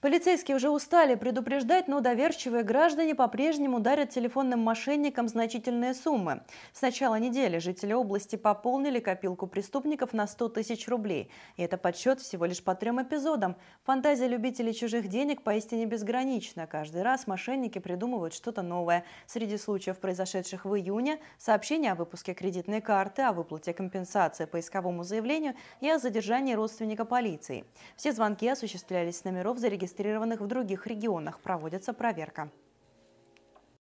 Полицейские уже устали предупреждать, но доверчивые граждане по-прежнему дарят телефонным мошенникам значительные суммы. С начала недели жители области пополнили копилку преступников на 100 тысяч рублей. И это подсчет всего лишь по трем эпизодам. Фантазия любителей чужих денег поистине безгранична. Каждый раз мошенники придумывают что-то новое. Среди случаев, произошедших в июне, сообщения о выпуске кредитной карты, о выплате компенсации по исковому заявлению и о задержании родственника полиции. Все звонки осуществлялись с номеров зарегистрированных зарегистрированных в других регионах проводится проверка.